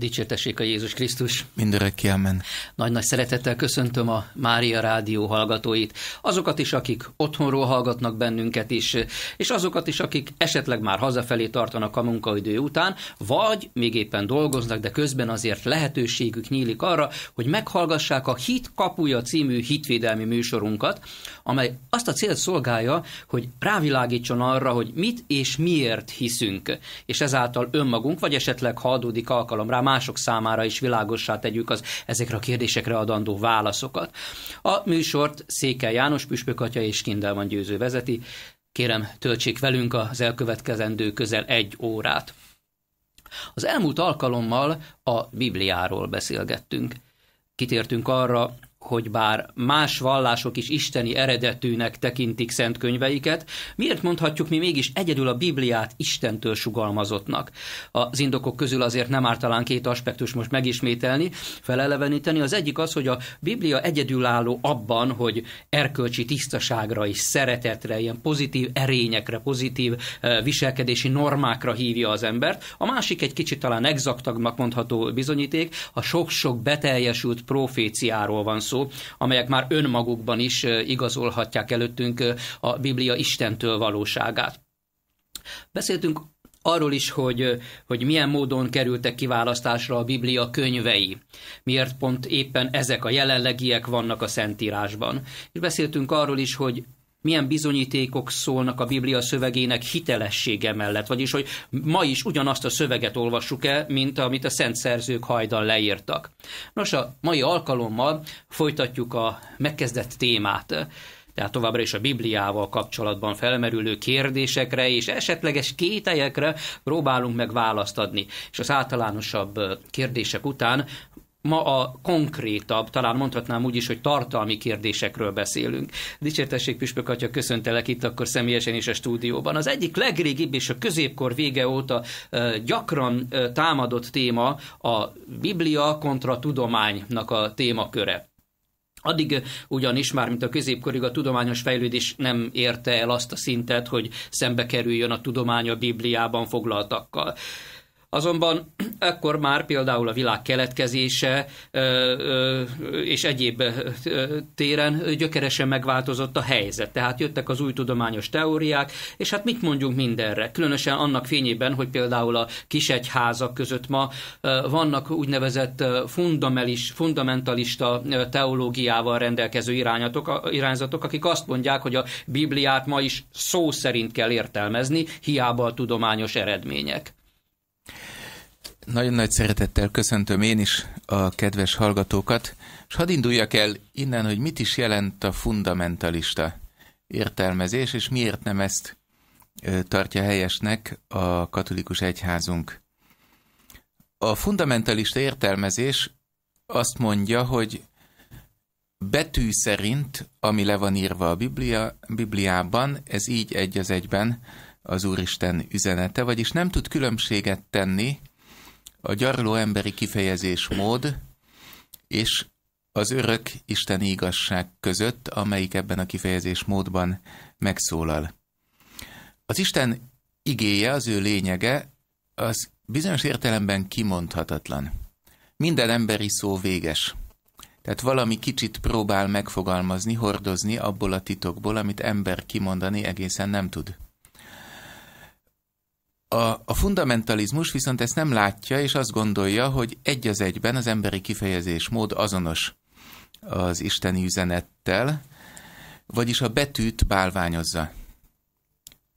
Dicsértessék a Jézus Krisztus! Mindörökké amen! Nagy-nagy szeretettel köszöntöm a Mária Rádió hallgatóit, azokat is, akik otthonról hallgatnak bennünket is, és azokat is, akik esetleg már hazafelé tartanak a munkaidő után, vagy még éppen dolgoznak, de közben azért lehetőségük nyílik arra, hogy meghallgassák a Hit kapuja című hitvédelmi műsorunkat, amely azt a célt szolgálja, hogy rávilágítson arra, hogy mit és miért hiszünk, és ezáltal önmagunk, vagy esetleg ha adódik alkalom rá, mások számára is világossá tegyük az ezekre a kérdésekre adandó válaszokat. A műsort Székely János Püspök atya és Kindelman Győző vezeti. Kérem, töltsék velünk az elkövetkezendő közel egy órát. Az elmúlt alkalommal a Bibliáról beszélgettünk. Kitértünk arra, hogy bár más vallások is isteni eredetűnek tekintik szent könyveiket, miért mondhatjuk mi mégis egyedül a Bibliát Istentől sugalmazottnak? Az indokok közül azért nem ártalán két aspektus most megismételni, feleleveníteni. Az egyik az, hogy a Biblia egyedülálló abban, hogy erkölcsi tisztaságra és szeretetre, ilyen pozitív erényekre, pozitív eh, viselkedési normákra hívja az embert. A másik egy kicsit talán egzaktagnak mondható bizonyíték, a sok-sok beteljesült proféciáról van szó, szó, amelyek már önmagukban is igazolhatják előttünk a Biblia Istentől valóságát. Beszéltünk arról is, hogy, hogy milyen módon kerültek kiválasztásra a Biblia könyvei, miért pont éppen ezek a jelenlegiek vannak a Szentírásban. És beszéltünk arról is, hogy milyen bizonyítékok szólnak a Biblia szövegének hitelessége mellett, vagyis hogy ma is ugyanazt a szöveget olvassuk el, mint amit a szent szerzők hajdan leírtak. Nos, a mai alkalommal folytatjuk a megkezdett témát, tehát továbbra is a Bibliával kapcsolatban felmerülő kérdésekre és esetleges kételyekre próbálunk meg választ adni. És az általánosabb kérdések után ma a konkrétabb, talán mondhatnám úgy is, hogy tartalmi kérdésekről beszélünk. Dicsértessék Püspök Atya, köszöntelek itt akkor személyesen is a stúdióban. Az egyik legrégibb és a középkor vége óta gyakran támadott téma a Biblia kontra tudománynak a témaköre. Addig ugyanis már, mint a középkorig a tudományos fejlődés nem érte el azt a szintet, hogy szembe kerüljön a tudomány a Bibliában foglaltakkal. Azonban ekkor már például a világ keletkezése és egyéb téren gyökeresen megváltozott a helyzet. Tehát jöttek az új tudományos teóriák, és hát mit mondjunk mindenre? Különösen annak fényében, hogy például a kisegyházak között ma vannak úgynevezett fundamentalista teológiával rendelkező irányzatok, akik azt mondják, hogy a Bibliát ma is szó szerint kell értelmezni, hiába a tudományos eredmények. Nagyon nagy szeretettel köszöntöm én is a kedves hallgatókat, és hadd induljak el innen, hogy mit is jelent a fundamentalista értelmezés, és miért nem ezt tartja helyesnek a katolikus egyházunk. A fundamentalista értelmezés azt mondja, hogy betű szerint, ami le van írva a Biblia, Bibliában, ez így egy az egyben az Úristen üzenete, vagyis nem tud különbséget tenni a gyarló emberi kifejezés mód és az örök isteni igazság között, amelyik ebben a kifejezés módban megszólal. Az Isten igéje, az ő lényege, az bizonyos értelemben kimondhatatlan. Minden emberi szó véges. Tehát valami kicsit próbál megfogalmazni, hordozni abból a titokból, amit ember kimondani egészen nem tud. A, a fundamentalizmus viszont ezt nem látja, és azt gondolja, hogy egy az egyben az emberi kifejezés mód azonos az isteni üzenettel, vagyis a betűt bálványozza.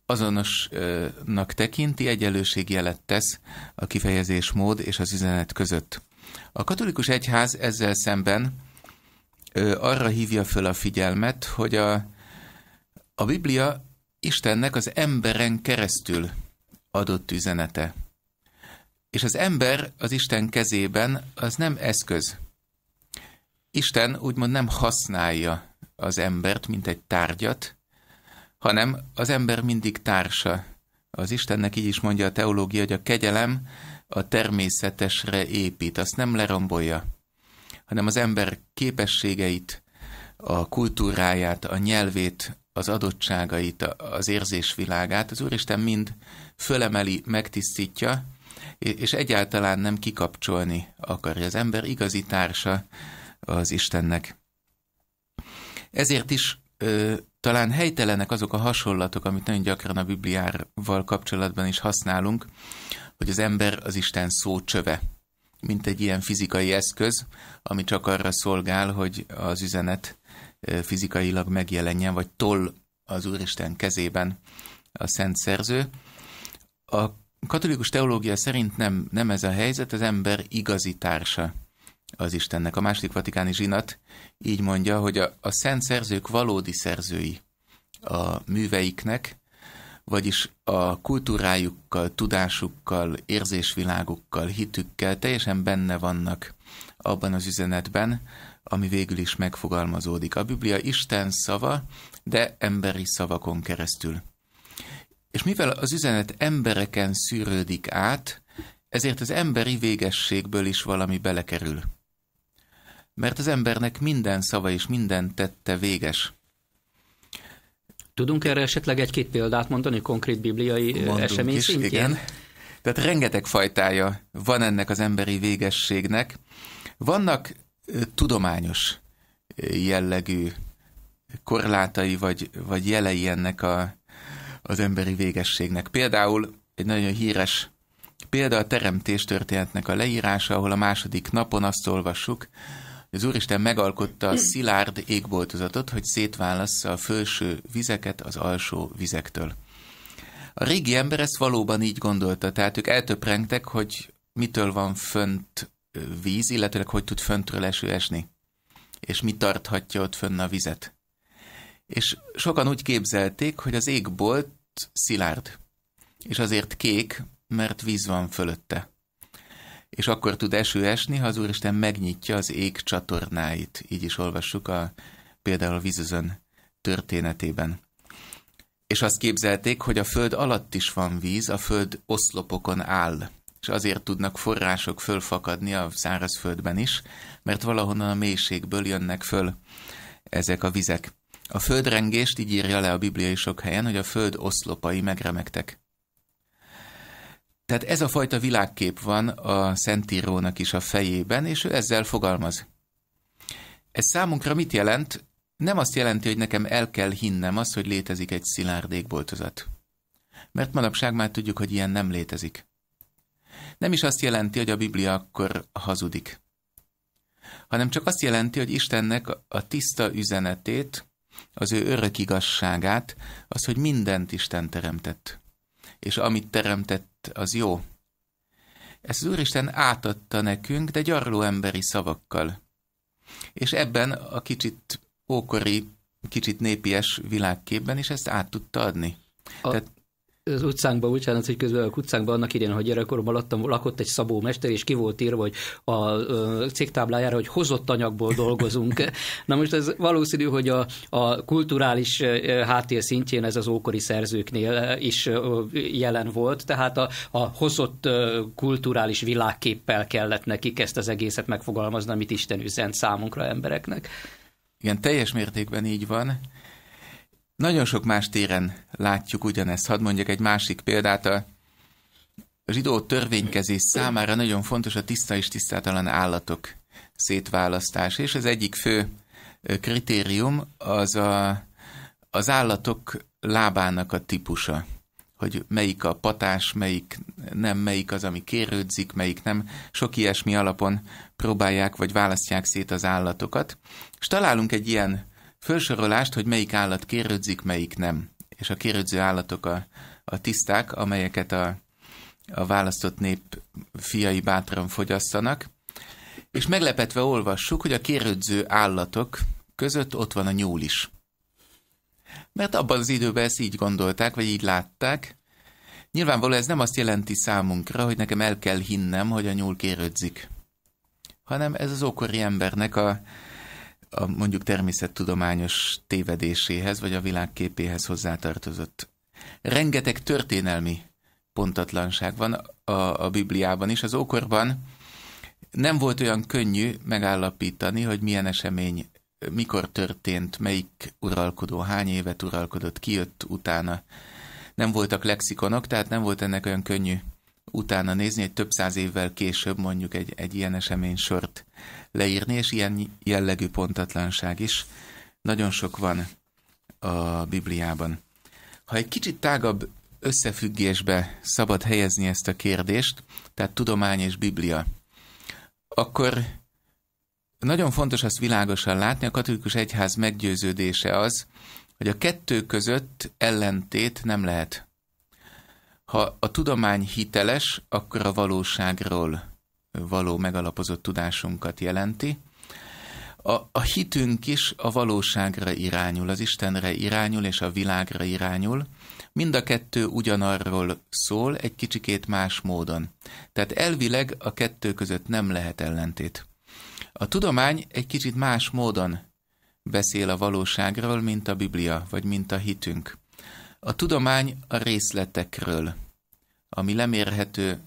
Azonosnak tekinti, jelet tesz a kifejezés mód és az üzenet között. A katolikus egyház ezzel szemben arra hívja föl a figyelmet, hogy a, a Biblia Istennek az emberen keresztül adott üzenete. És az ember az Isten kezében az nem eszköz. Isten úgymond nem használja az embert, mint egy tárgyat, hanem az ember mindig társa. Az Istennek így is mondja a teológia, hogy a kegyelem a természetesre épít, azt nem lerombolja, hanem az ember képességeit, a kultúráját, a nyelvét, az adottságait, az érzésvilágát, az Úristen mind fölemeli, megtisztítja, és egyáltalán nem kikapcsolni akarja. Az ember igazi társa az Istennek. Ezért is ö, talán helytelenek azok a hasonlatok, amit nagyon gyakran a Bibliával kapcsolatban is használunk, hogy az ember az Isten szócsöve, mint egy ilyen fizikai eszköz, ami csak arra szolgál, hogy az üzenet fizikailag megjelenjen, vagy toll az Úristen kezében a Szent Szerző. A katolikus teológia szerint nem, nem ez a helyzet, az ember igazi társa az Istennek. A második vatikáni zsinat így mondja, hogy a, a szent szerzők valódi szerzői a műveiknek, vagyis a kultúrájukkal, tudásukkal, érzésvilágukkal, hitükkel teljesen benne vannak abban az üzenetben, ami végül is megfogalmazódik. A Biblia Isten szava, de emberi szavakon keresztül. És mivel az üzenet embereken szűrődik át, ezért az emberi végességből is valami belekerül. Mert az embernek minden szava és minden tette véges. Tudunk erre esetleg egy-két példát mondani, konkrét bibliai Mondunk esemény is, szintjén? Igen. Tehát rengeteg fajtája van ennek az emberi végességnek. Vannak tudományos jellegű korlátai vagy, vagy jelei ennek a az emberi végességnek. Például egy nagyon híres példa a teremtés történetnek a leírása, ahol a második napon azt olvassuk, hogy az Úristen megalkotta a szilárd égboltozatot, hogy szétválassza a felső vizeket az alsó vizektől. A régi ember ezt valóban így gondolta, tehát ők eltöprengtek, hogy mitől van fönt víz, illetőleg hogy tud föntről eső esni, és mi tarthatja ott fönn a vizet. És sokan úgy képzelték, hogy az égbolt szilárd, és azért kék, mert víz van fölötte. És akkor tud eső esni, ha az Úristen megnyitja az ég csatornáit. Így is olvassuk a, például a vízözön történetében. És azt képzelték, hogy a föld alatt is van víz, a föld oszlopokon áll és azért tudnak források fölfakadni a szárazföldben is, mert valahonnan a mélységből jönnek föl ezek a vizek. A földrengést így írja le a Biblia sok helyen, hogy a föld oszlopai megremegtek. Tehát ez a fajta világkép van a Szentírónak is a fejében, és ő ezzel fogalmaz. Ez számunkra mit jelent? Nem azt jelenti, hogy nekem el kell hinnem azt, hogy létezik egy szilárd égboltozat. Mert manapság már tudjuk, hogy ilyen nem létezik. Nem is azt jelenti, hogy a Biblia akkor hazudik, hanem csak azt jelenti, hogy Istennek a tiszta üzenetét az ő örök igazságát, az, hogy mindent Isten teremtett. És amit teremtett, az jó. Ezt az Úristen átadta nekünk, de gyarló emberi szavakkal. És ebben a kicsit ókori, kicsit népies világképben is ezt át tudta adni. A... Tehát az utcánkban, bocsánat, hogy közben a utcánkban annak idén, hogy gyerekkoromban laktam, lakott egy szabó mester, és ki volt írva, hogy a, a cégtáblájára, hogy hozott anyagból dolgozunk. Na most ez valószínű, hogy a, a kulturális háttér szintjén ez az ókori szerzőknél is jelen volt, tehát a, a hozott kulturális világképpel kellett nekik ezt az egészet megfogalmazni, amit Isten üzent számunkra embereknek. Igen, teljes mértékben így van. Nagyon sok más téren látjuk ugyanezt. Hadd mondjak egy másik példát. A zsidó törvénykezés számára nagyon fontos a tiszta és tisztátalan állatok szétválasztás, és az egyik fő kritérium az a, az állatok lábának a típusa hogy melyik a patás, melyik nem, melyik az, ami kérődzik, melyik nem. Sok ilyesmi alapon próbálják vagy választják szét az állatokat. És találunk egy ilyen Fölsorolást, hogy melyik állat kérődzik, melyik nem. És a kérődző állatok a, a tiszták, amelyeket a, a választott nép fiai bátran fogyasztanak. És meglepetve olvassuk, hogy a kérődző állatok között ott van a nyúl is. Mert abban az időben ezt így gondolták, vagy így látták. Nyilvánvalóan ez nem azt jelenti számunkra, hogy nekem el kell hinnem, hogy a nyúl kérődzik, hanem ez az ókori embernek a, a mondjuk természettudományos tévedéséhez, vagy a világképéhez hozzátartozott. Rengeteg történelmi pontatlanság van a, a Bibliában is. Az ókorban nem volt olyan könnyű megállapítani, hogy milyen esemény mikor történt, melyik uralkodó hány évet uralkodott, ki jött utána. Nem voltak lexikonok, tehát nem volt ennek olyan könnyű utána nézni, egy több száz évvel később mondjuk egy, egy ilyen esemény sort leírni, és ilyen jellegű pontatlanság is nagyon sok van a Bibliában. Ha egy kicsit tágabb összefüggésbe szabad helyezni ezt a kérdést, tehát tudomány és Biblia, akkor nagyon fontos azt világosan látni, a katolikus egyház meggyőződése az, hogy a kettő között ellentét nem lehet. Ha a tudomány hiteles, akkor a valóságról való megalapozott tudásunkat jelenti. A, a hitünk is a valóságra irányul, az Istenre irányul és a világra irányul. Mind a kettő ugyanarról szól, egy kicsikét más módon. Tehát elvileg a kettő között nem lehet ellentét. A tudomány egy kicsit más módon beszél a valóságról, mint a Biblia, vagy mint a hitünk. A tudomány a részletekről, ami lemérhető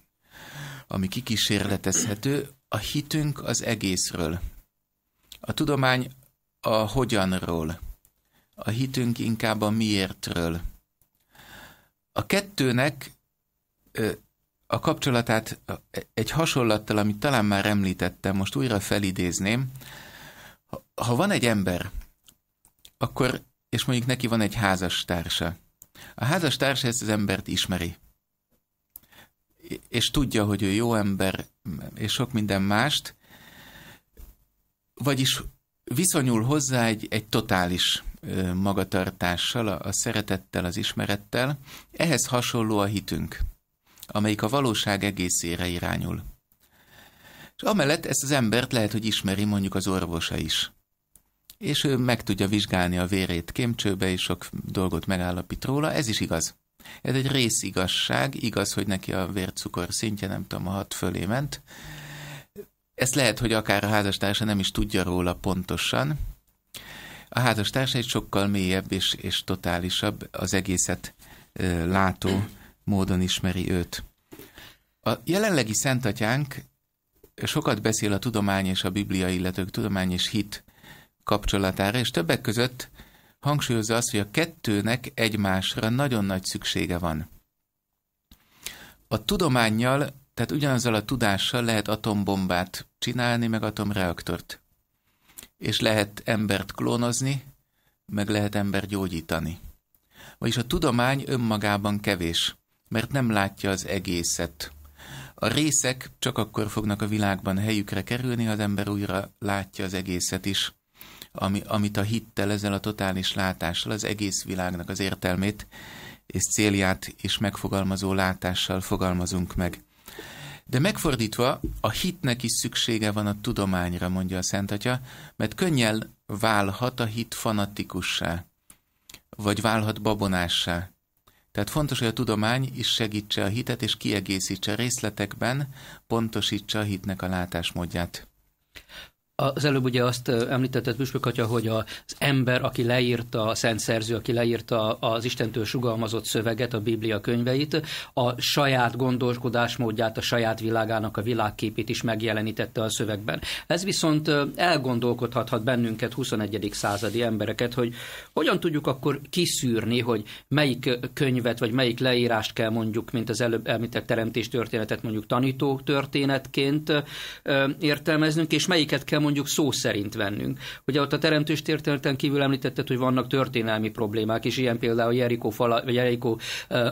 ami kikísérletezhető, a hitünk az egészről. A tudomány a hogyanról, a hitünk inkább a miértről. A kettőnek a kapcsolatát egy hasonlattal, amit talán már említettem, most újra felidézném. Ha van egy ember, akkor, és mondjuk neki van egy házastársa. A házastársa ezt az embert ismeri és tudja, hogy ő jó ember, és sok minden mást, vagyis viszonyul hozzá egy, egy totális magatartással, a, szeretettel, az ismerettel. Ehhez hasonló a hitünk, amelyik a valóság egészére irányul. És amellett ezt az embert lehet, hogy ismeri mondjuk az orvosa is. És ő meg tudja vizsgálni a vérét kémcsőbe, és sok dolgot megállapít róla, ez is igaz. Ez egy részigasság, igaz, hogy neki a vércukor szintje, nem tudom, a hat fölé ment. Ezt lehet, hogy akár a házastársa nem is tudja róla pontosan. A házastársa egy sokkal mélyebb és, és totálisabb, az egészet ö, látó módon ismeri őt. A jelenlegi szentatyánk sokat beszél a tudomány és a Biblia, illetők tudomány és hit kapcsolatára, és többek között hangsúlyozza azt, hogy a kettőnek egymásra nagyon nagy szüksége van. A tudományjal, tehát ugyanazzal a tudással lehet atombombát csinálni, meg atomreaktort. És lehet embert klónozni, meg lehet ember gyógyítani. Vagyis a tudomány önmagában kevés, mert nem látja az egészet. A részek csak akkor fognak a világban helyükre kerülni, ha az ember újra látja az egészet is ami, amit a hittel, ezzel a totális látással, az egész világnak az értelmét és célját és megfogalmazó látással fogalmazunk meg. De megfordítva, a hitnek is szüksége van a tudományra, mondja a Szent Atya, mert könnyen válhat a hit fanatikussá, vagy válhat babonássá. Tehát fontos, hogy a tudomány is segítse a hitet, és kiegészítse részletekben, pontosítsa a hitnek a látásmódját. Az előbb ugye azt említetted, Püspök atya, hogy az ember, aki leírta, a szent szerző, aki leírta az Istentől sugalmazott szöveget, a Biblia könyveit, a saját gondolkodásmódját, a saját világának a világképét is megjelenítette a szövegben. Ez viszont elgondolkodhathat bennünket, 21. századi embereket, hogy hogyan tudjuk akkor kiszűrni, hogy melyik könyvet, vagy melyik leírást kell mondjuk, mint az előbb említett teremtés történetet mondjuk tanító történetként értelmeznünk, és melyiket kell mondjuk szó szerint vennünk. Ugye ott a teremtős történeten kívül említetted, hogy vannak történelmi problémák, és ilyen például Jerikó, fala, Jerikó uh,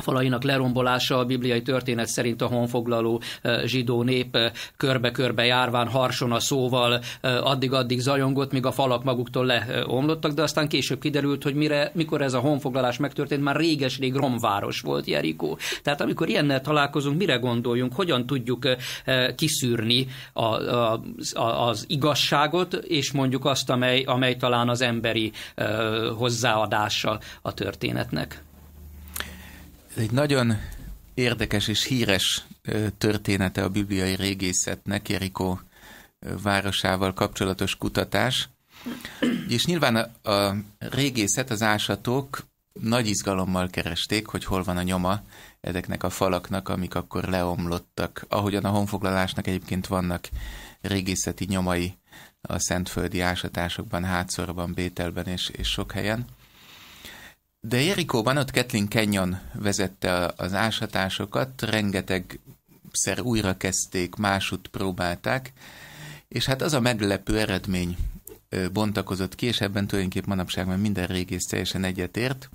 falainak lerombolása a bibliai történet szerint a honfoglaló zsidó nép körbe-körbe járván harson a szóval addig-addig zajongott, míg a falak maguktól leomlottak, de aztán később kiderült, hogy mire, mikor ez a honfoglalás megtörtént, már réges-rég romváros volt Jerikó. Tehát amikor ilyennel találkozunk, mire gondoljunk, hogyan tudjuk kiszűrni a, a, a, az igazságot, és mondjuk azt, amely, amely talán az emberi hozzáadása a történetnek. Ez egy nagyon érdekes és híres története a bibliai régészetnek, Jerikó városával kapcsolatos kutatás. És nyilván a, a régészet, az ásatók nagy izgalommal keresték, hogy hol van a nyoma ezeknek a falaknak, amik akkor leomlottak. Ahogyan a honfoglalásnak egyébként vannak régészeti nyomai a szentföldi ásatásokban, hátszorban, Bételben és, és sok helyen. De Jerikóban ott Kathleen Kenyon vezette az ásatásokat, rengeteg szer újra kezdték, másút próbálták, és hát az a meglepő eredmény bontakozott ki, és ebben tulajdonképp manapság már minden régész teljesen egyetért,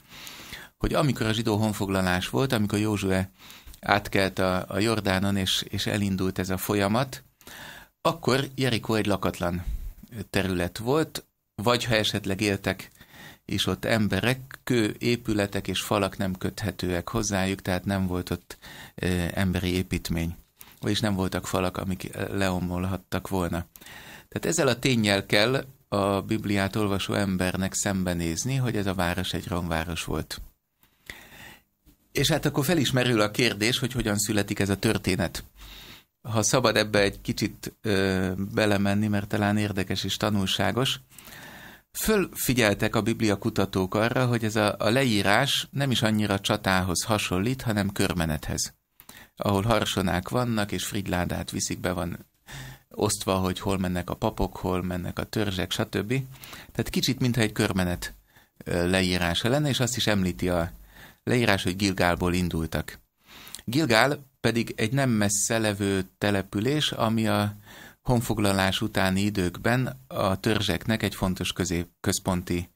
hogy amikor a zsidó honfoglalás volt, amikor Józsue átkelt a, a Jordánon, és, és elindult ez a folyamat, akkor Jerikó egy lakatlan terület volt, vagy ha esetleg éltek és ott emberek, kő, épületek és falak nem köthetőek hozzájuk, tehát nem volt ott e, emberi építmény, vagyis nem voltak falak, amik leomolhattak volna. Tehát ezzel a tényel kell a Bibliát olvasó embernek szembenézni, hogy ez a város egy romváros volt. És hát akkor felismerül a kérdés, hogy hogyan születik ez a történet. Ha szabad ebbe egy kicsit ö, belemenni, mert talán érdekes és tanulságos, Fölfigyeltek a Biblia kutatók arra, hogy ez a, a leírás nem is annyira csatához hasonlít, hanem körmenethez, ahol harsonák vannak, és frigyládát viszik, be van osztva, hogy hol mennek a papok, hol mennek a törzsek, stb. Tehát kicsit, mintha egy körmenet leírása lenne, és azt is említi a leírás, hogy Gilgálból indultak. Gilgál pedig egy nem messze levő település, ami a honfoglalás utáni időkben a törzseknek egy fontos közép, központi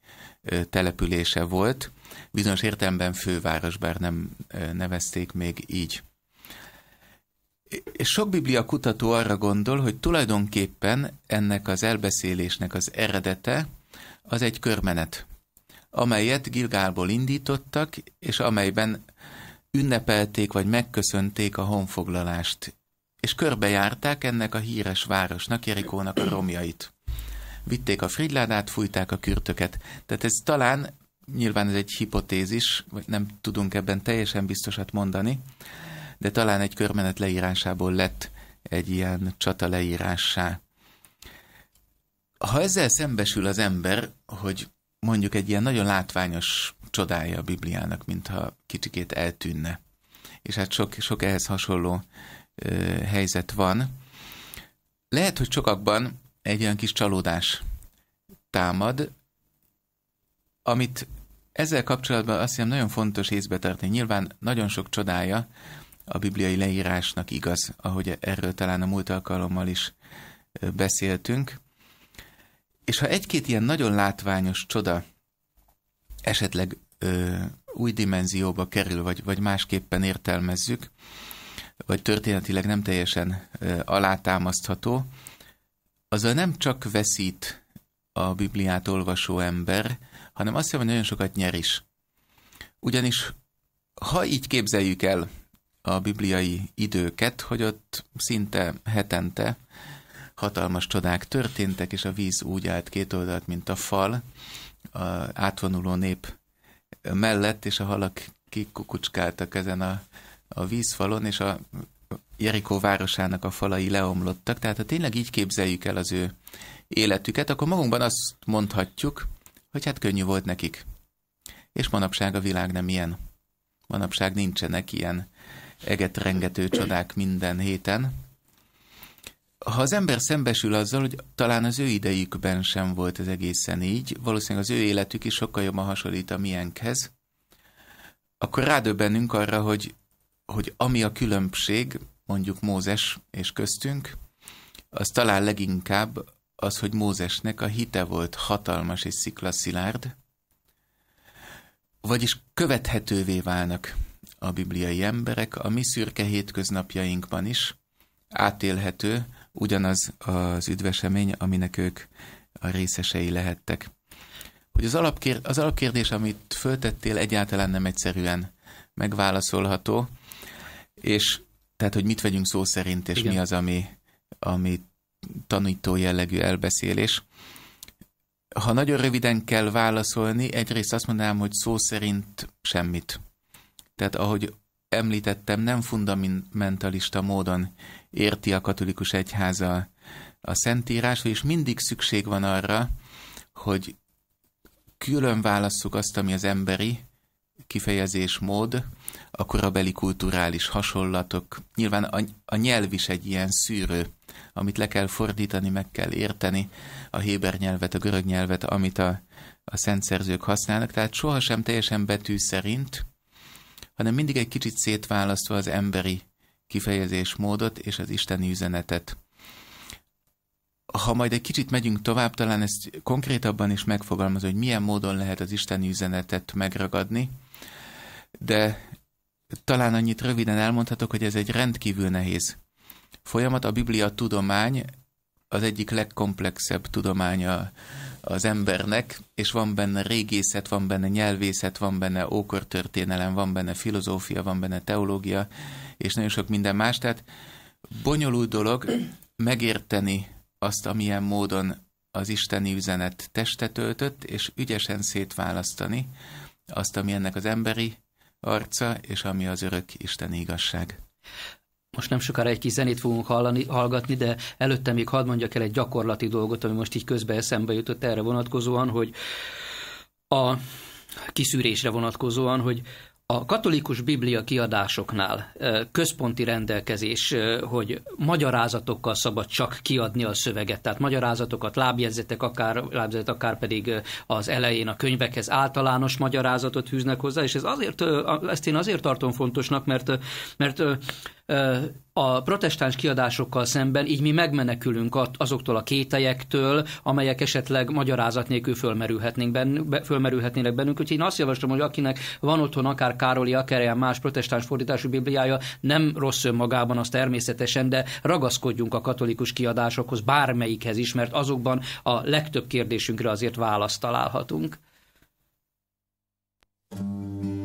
települése volt, bizonyos értelemben főváros, bár nem nevezték még így. És sok biblia kutató arra gondol, hogy tulajdonképpen ennek az elbeszélésnek az eredete az egy körmenet, amelyet Gilgálból indítottak, és amelyben ünnepelték vagy megköszönték a honfoglalást és körbejárták ennek a híres városnak, Jerikónak a romjait. Vitték a frigyládát, fújták a kürtöket. Tehát ez talán, nyilván ez egy hipotézis, vagy nem tudunk ebben teljesen biztosat mondani, de talán egy körmenet leírásából lett egy ilyen csata leírássá. Ha ezzel szembesül az ember, hogy mondjuk egy ilyen nagyon látványos csodája a Bibliának, mintha kicsikét eltűnne, és hát sok, sok ehhez hasonló helyzet van. Lehet, hogy sokakban egy olyan kis csalódás támad, amit ezzel kapcsolatban azt hiszem nagyon fontos észbe tartani. Nyilván nagyon sok csodája a bibliai leírásnak igaz, ahogy erről talán a múlt alkalommal is beszéltünk. És ha egy-két ilyen nagyon látványos csoda esetleg ö, új dimenzióba kerül, vagy, vagy másképpen értelmezzük, vagy történetileg nem teljesen alátámasztható, azzal nem csak veszít a Bibliát olvasó ember, hanem azt hiszem, hogy nagyon sokat nyer is. Ugyanis ha így képzeljük el a bibliai időket, hogy ott szinte hetente hatalmas csodák történtek, és a víz úgy állt két oldalt, mint a fal, a átvonuló nép mellett, és a halak kikukucskáltak ezen a a vízfalon és a Jerikó városának a falai leomlottak. Tehát ha tényleg így képzeljük el az ő életüket, akkor magunkban azt mondhatjuk, hogy hát könnyű volt nekik. És manapság a világ nem ilyen. Manapság nincsenek ilyen eget rengető csodák minden héten. Ha az ember szembesül azzal, hogy talán az ő idejükben sem volt ez egészen így, valószínűleg az ő életük is sokkal jobban hasonlít a miénkhez, akkor rádöbbenünk arra, hogy hogy ami a különbség mondjuk Mózes és köztünk, az talán leginkább az, hogy Mózesnek a hite volt hatalmas és sziklaszilárd, vagyis követhetővé válnak a bibliai emberek a mi szürke hétköznapjainkban is, átélhető ugyanaz az üdvesemény, aminek ők a részesei lehettek. Hogy az, alapkér, az alapkérdés, amit föltettél, egyáltalán nem egyszerűen megválaszolható, és tehát, hogy mit vegyünk szó szerint, és Igen. mi az, ami, ami tanító jellegű elbeszélés. Ha nagyon röviden kell válaszolni, egyrészt azt mondanám, hogy szó szerint semmit. Tehát, ahogy említettem, nem fundamentalista módon érti a katolikus egyháza a szentírás, és mindig szükség van arra, hogy külön válasszuk azt, ami az emberi kifejezés mód a korabeli kulturális hasonlatok. Nyilván a, a nyelv is egy ilyen szűrő, amit le kell fordítani, meg kell érteni, a héber nyelvet, a görög nyelvet, amit a, a szent szerzők használnak, tehát sohasem teljesen betű szerint, hanem mindig egy kicsit szétválasztva az emberi kifejezésmódot és az isteni üzenetet. Ha majd egy kicsit megyünk tovább, talán ezt konkrétabban is megfogalmaz, hogy milyen módon lehet az isteni üzenetet megragadni, de talán annyit röviden elmondhatok, hogy ez egy rendkívül nehéz folyamat. A Biblia tudomány az egyik legkomplexebb tudománya az embernek, és van benne régészet, van benne nyelvészet, van benne ókortörténelem, van benne filozófia, van benne teológia, és nagyon sok minden más. Tehát bonyolult dolog megérteni azt, amilyen módon az isteni üzenet testet öltött, és ügyesen szétválasztani azt, ami ennek az emberi arca, és ami az örök Isten igazság. Most nem sokára egy kis zenét fogunk hallani, hallgatni, de előtte még hadd mondjak el egy gyakorlati dolgot, ami most így közbe eszembe jutott erre vonatkozóan, hogy a kiszűrésre vonatkozóan, hogy a katolikus biblia kiadásoknál központi rendelkezés, hogy magyarázatokkal szabad csak kiadni a szöveget, tehát magyarázatokat, lábjegyzetek, akár, lábjegyzet, akár pedig az elején a könyvekhez általános magyarázatot hűznek hozzá, és ez azért, ezt én azért tartom fontosnak, mert, mert a protestáns kiadásokkal szemben így mi megmenekülünk azoktól a kételyektől, amelyek esetleg magyarázat nélkül fölmerülhetnénk benn, be, fölmerülhetnének bennünk. Úgyhogy én azt javaslom, hogy akinek van otthon akár Károli, akár ilyen más protestáns fordítású bibliája, nem rossz önmagában az természetesen, de ragaszkodjunk a katolikus kiadásokhoz, bármelyikhez is, mert azokban a legtöbb kérdésünkre azért választ találhatunk. Mm.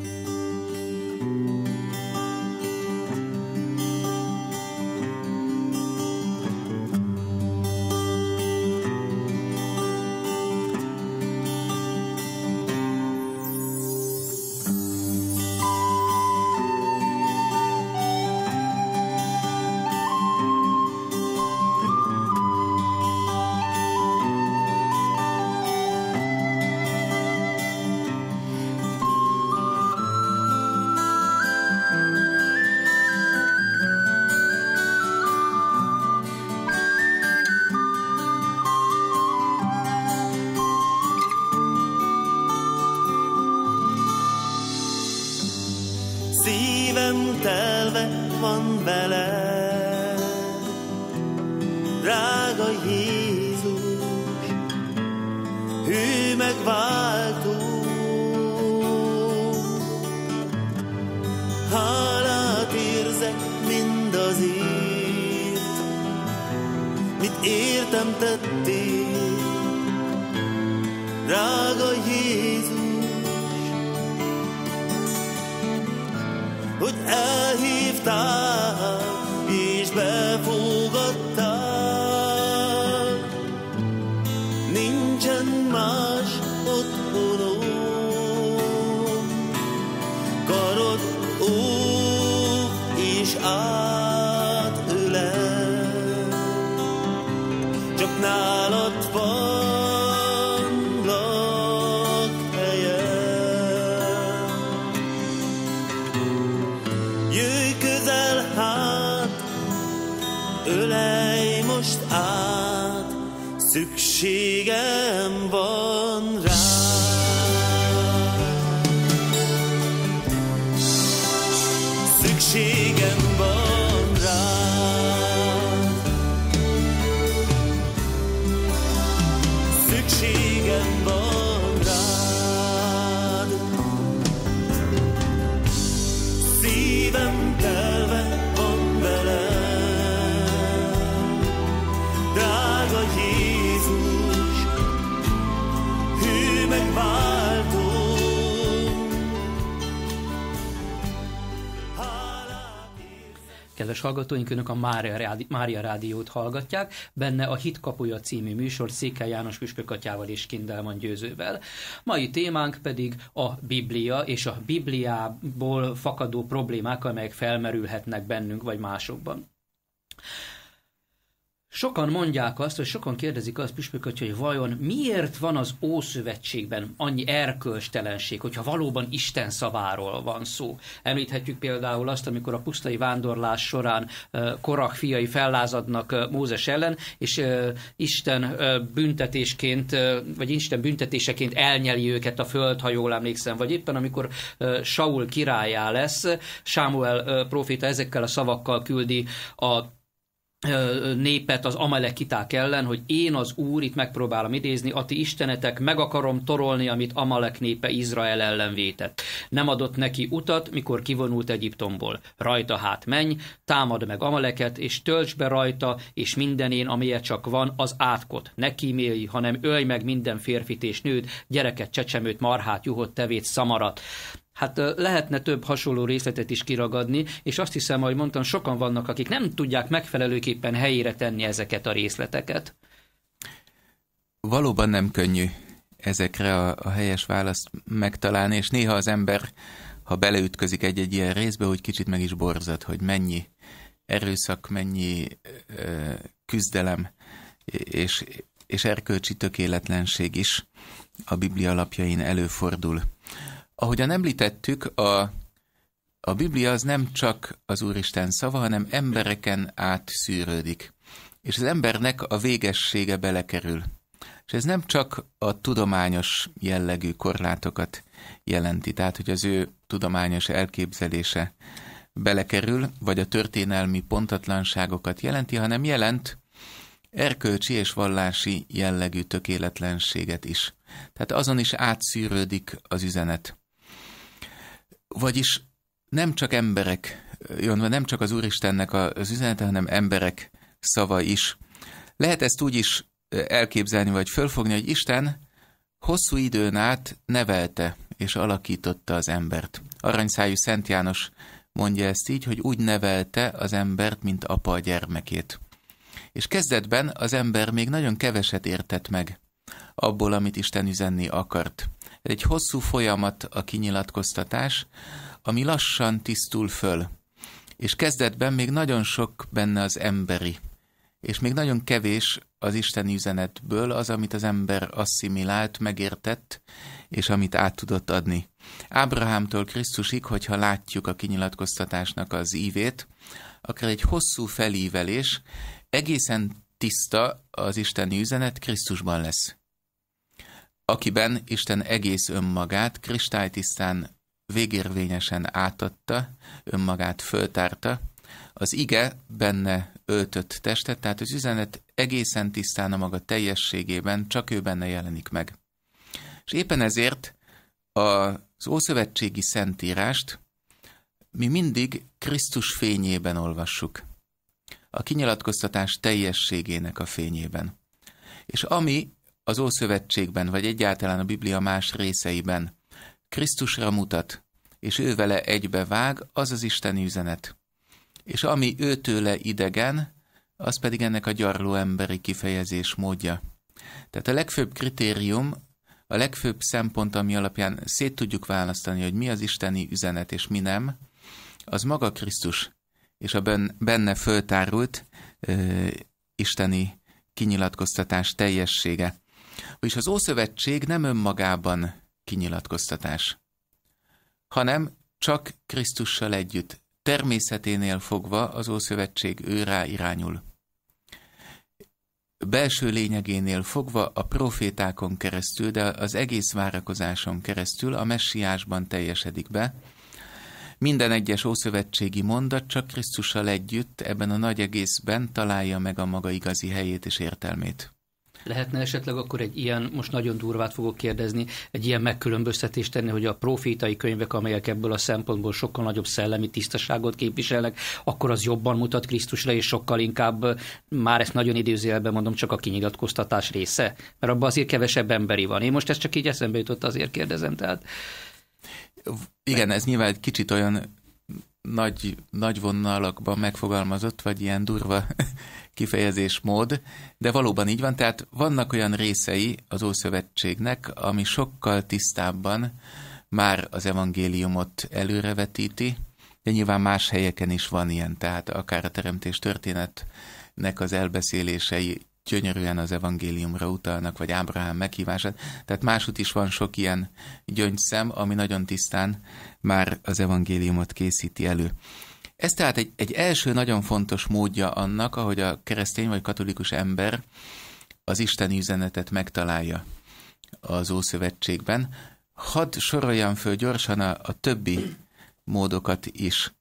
drága Jézus, hogy elhívtál és befogtál. kedves hallgatóink, önök a Mária, Rádi, Mária Rádiót hallgatják, benne a Hitkapuja című műsor Székely János atyával és Kindelman Győzővel. Mai témánk pedig a Biblia és a Bibliából fakadó problémák, amelyek felmerülhetnek bennünk vagy másokban. Sokan mondják azt, hogy sokan kérdezik azt püspököt, hogy vajon miért van az Ószövetségben annyi erkölcstelenség, hogyha valóban Isten szaváról van szó. Említhetjük például azt, amikor a pusztai vándorlás során korak fiai fellázadnak Mózes ellen, és Isten büntetésként, vagy Isten büntetéseként elnyeli őket a föld, ha jól emlékszem, vagy éppen amikor Saul királyá lesz, Sámuel profita ezekkel a szavakkal küldi a népet az amalekiták ellen, hogy én az Úr, itt megpróbálom idézni, a ti istenetek, meg akarom torolni, amit Amalek népe Izrael ellen vétett. Nem adott neki utat, mikor kivonult Egyiptomból. Rajta hát menj, támad meg Amaleket, és tölts be rajta, és én, amilyet csak van, az átkot. Ne kímélj, hanem ölj meg minden férfit és nőt, gyereket, csecsemőt, marhát, juhot, tevét, szamarat Hát lehetne több hasonló részletet is kiragadni, és azt hiszem, ahogy mondtam, sokan vannak, akik nem tudják megfelelőképpen helyére tenni ezeket a részleteket. Valóban nem könnyű ezekre a, a helyes választ megtalálni, és néha az ember, ha beleütközik egy-egy ilyen részbe, hogy kicsit meg is borzad, hogy mennyi erőszak, mennyi ö, küzdelem és, és erkölcsi tökéletlenség is a Biblia alapjain előfordul Ahogyan említettük, a, a Biblia az nem csak az Úristen szava, hanem embereken átszűrődik. És az embernek a végessége belekerül. És ez nem csak a tudományos jellegű korlátokat jelenti, tehát hogy az ő tudományos elképzelése belekerül, vagy a történelmi pontatlanságokat jelenti, hanem jelent erkölcsi és vallási jellegű tökéletlenséget is. Tehát azon is átszűrődik az üzenet. Vagyis nem csak emberek jön, nem csak az Úristennek az üzenete, hanem emberek szava is. Lehet ezt úgy is elképzelni, vagy fölfogni, hogy Isten hosszú időn át nevelte és alakította az embert. Aranyszájú Szent János mondja ezt így, hogy úgy nevelte az embert, mint apa a gyermekét. És kezdetben az ember még nagyon keveset értett meg abból, amit Isten üzenni akart egy hosszú folyamat a kinyilatkoztatás, ami lassan tisztul föl. És kezdetben még nagyon sok benne az emberi, és még nagyon kevés az Isten üzenetből az, amit az ember asszimilált, megértett, és amit át tudott adni. Ábrahámtól Krisztusig, hogyha látjuk a kinyilatkoztatásnak az ívét, akkor egy hosszú felívelés, egészen tiszta az Isten üzenet Krisztusban lesz akiben Isten egész önmagát kristálytisztán végérvényesen átadta, önmagát föltárta, az ige benne öltött testet, tehát az üzenet egészen tisztán a maga teljességében, csak ő benne jelenik meg. És éppen ezért az Ószövetségi Szentírást mi mindig Krisztus fényében olvassuk. A kinyilatkoztatás teljességének a fényében. És ami az Ószövetségben, vagy egyáltalán a Biblia más részeiben. Krisztusra mutat, és ő vele egybe vág, az az Isten üzenet. És ami őtőle idegen, az pedig ennek a gyarló emberi kifejezés módja. Tehát a legfőbb kritérium, a legfőbb szempont, ami alapján szét tudjuk választani, hogy mi az isteni üzenet és mi nem, az maga Krisztus és a benne föltárult ö, isteni kinyilatkoztatás teljessége. Vagyis az Ószövetség nem önmagában kinyilatkoztatás, hanem csak Krisztussal együtt, természeténél fogva az Ószövetség őrá irányul. Belső lényegénél fogva a profétákon keresztül, de az egész várakozáson keresztül a messiásban teljesedik be. Minden egyes ószövetségi mondat csak Krisztussal együtt ebben a nagy egészben találja meg a maga igazi helyét és értelmét. Lehetne esetleg akkor egy ilyen, most nagyon durvát fogok kérdezni, egy ilyen megkülönböztetést tenni, hogy a profétai könyvek, amelyek ebből a szempontból sokkal nagyobb szellemi tisztaságot képviselnek, akkor az jobban mutat Krisztusra, és sokkal inkább, már ezt nagyon idézőjelben mondom, csak a kinyilatkoztatás része, mert abban azért kevesebb emberi van. Én most ezt csak így eszembe jutott, azért kérdezem, tehát... Igen, ez nyilván egy kicsit olyan nagy, nagy vonalakban megfogalmazott, vagy ilyen durva kifejezésmód, de valóban így van, tehát vannak olyan részei az Ószövetségnek, ami sokkal tisztábban már az evangéliumot előrevetíti, de nyilván más helyeken is van ilyen, tehát akár a teremtés történetnek az elbeszélései gyönyörűen az evangéliumra utalnak, vagy Ábrahám meghívását. Tehát másút is van sok ilyen gyöngyszem, ami nagyon tisztán már az evangéliumot készíti elő. Ez tehát egy, egy első nagyon fontos módja annak, ahogy a keresztény vagy katolikus ember az isteni üzenetet megtalálja az Ószövetségben. Hadd soroljam föl gyorsan a, a többi módokat is.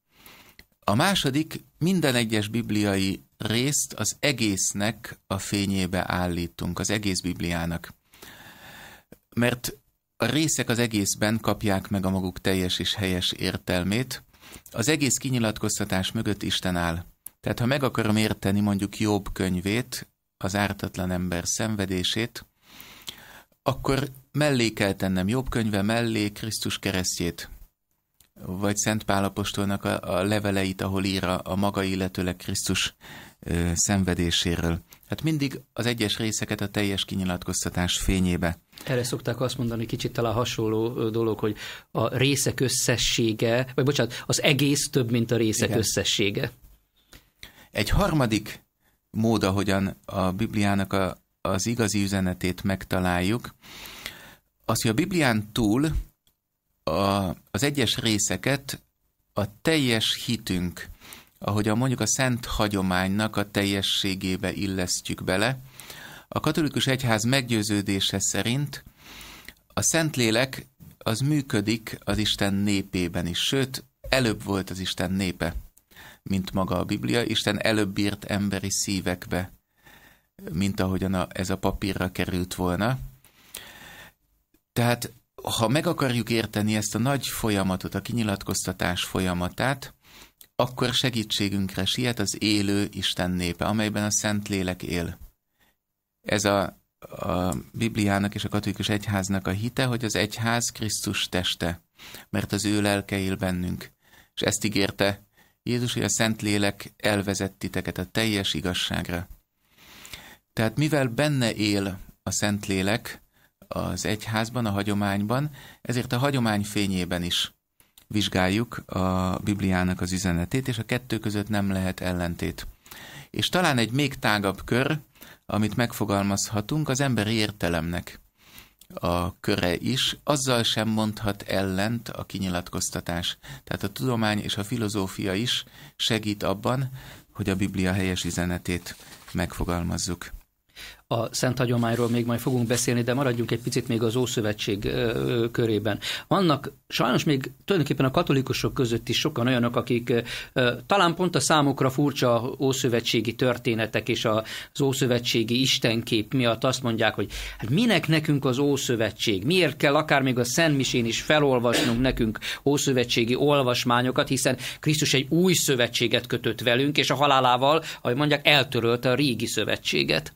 A második minden egyes bibliai részt az egésznek a fényébe állítunk, az egész Bibliának. Mert a részek az egészben kapják meg a maguk teljes és helyes értelmét, az egész kinyilatkoztatás mögött Isten áll. Tehát ha meg akarom érteni mondjuk jobb könyvét, az ártatlan ember szenvedését, akkor mellé kell tennem jobb könyve mellé Krisztus keresztjét, vagy Szent Pálapostolnak a, a leveleit, ahol ír a, a maga, illetőleg Krisztus ö, szenvedéséről. Hát mindig az egyes részeket a teljes kinyilatkoztatás fényébe. Erre szokták azt mondani kicsit talán hasonló dolog, hogy a részek összessége, vagy bocsánat, az egész több, mint a részek Igen. összessége. Egy harmadik mód, ahogyan a Bibliának a, az igazi üzenetét megtaláljuk, az, hogy a Biblián túl a, az egyes részeket a teljes hitünk ahogy a mondjuk a szent hagyománynak a teljességébe illesztjük bele. A katolikus egyház meggyőződése szerint a Szentlélek az működik az Isten népében is, sőt, előbb volt az Isten népe, mint maga a Biblia. Isten előbb írt emberi szívekbe, mint ahogyan a, ez a papírra került volna. Tehát, ha meg akarjuk érteni ezt a nagy folyamatot, a kinyilatkoztatás folyamatát, akkor segítségünkre siet az élő Isten népe, amelyben a Szentlélek él. Ez a, a Bibliának és a katolikus egyháznak a hite, hogy az egyház Krisztus teste, mert az ő lelke él bennünk. És ezt ígérte Jézus, hogy a Szentlélek elvezett titeket a teljes igazságra. Tehát mivel benne él a Szentlélek az egyházban, a hagyományban, ezért a hagyomány fényében is vizsgáljuk a Bibliának az üzenetét, és a kettő között nem lehet ellentét. És talán egy még tágabb kör, amit megfogalmazhatunk, az emberi értelemnek a köre is, azzal sem mondhat ellent a kinyilatkoztatás. Tehát a tudomány és a filozófia is segít abban, hogy a Biblia helyes üzenetét megfogalmazzuk a Szent Hagyományról még majd fogunk beszélni, de maradjunk egy picit még az Ószövetség körében. Vannak sajnos még tulajdonképpen a katolikusok között is sokan olyanok, akik talán pont a számukra furcsa Ószövetségi történetek és az Ószövetségi istenkép miatt azt mondják, hogy hát minek nekünk az Ószövetség? Miért kell akár még a Szentmisén is felolvasnunk nekünk Ószövetségi olvasmányokat, hiszen Krisztus egy új szövetséget kötött velünk, és a halálával, ahogy mondják, eltörölte a régi szövetséget.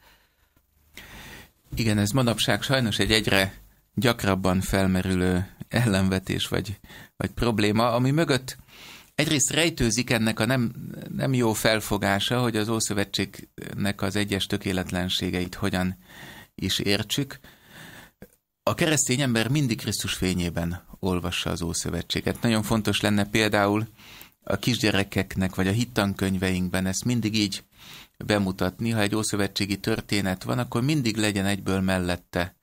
Igen, ez manapság sajnos egy egyre gyakrabban felmerülő ellenvetés vagy, vagy probléma, ami mögött egyrészt rejtőzik ennek a nem, nem jó felfogása, hogy az Ószövetségnek az egyes tökéletlenségeit hogyan is értsük. A keresztény ember mindig Krisztus fényében olvassa az Ószövetséget. Nagyon fontos lenne például a kisgyerekeknek, vagy a hittankönyveinkben ezt mindig így bemutatni, ha egy ószövetségi történet van, akkor mindig legyen egyből mellette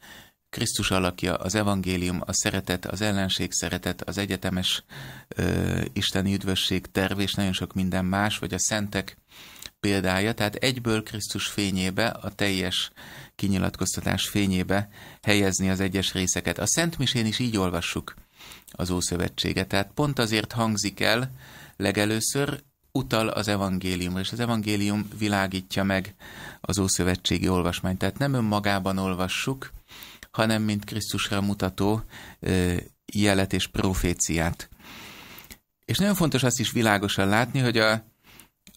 Krisztus alakja, az evangélium, a szeretet, az ellenség szeretet, az egyetemes ö, isteni üdvösség terv, és nagyon sok minden más, vagy a szentek példája, tehát egyből Krisztus fényébe, a teljes kinyilatkoztatás fényébe helyezni az egyes részeket. A Szent Misén is így olvassuk az Ószövetséget, tehát pont azért hangzik el legelőször, utal az evangéliumra, és az evangélium világítja meg az ószövetségi olvasmányt. Tehát nem önmagában olvassuk, hanem mint Krisztusra mutató jelet és proféciát. És nagyon fontos azt is világosan látni, hogy a,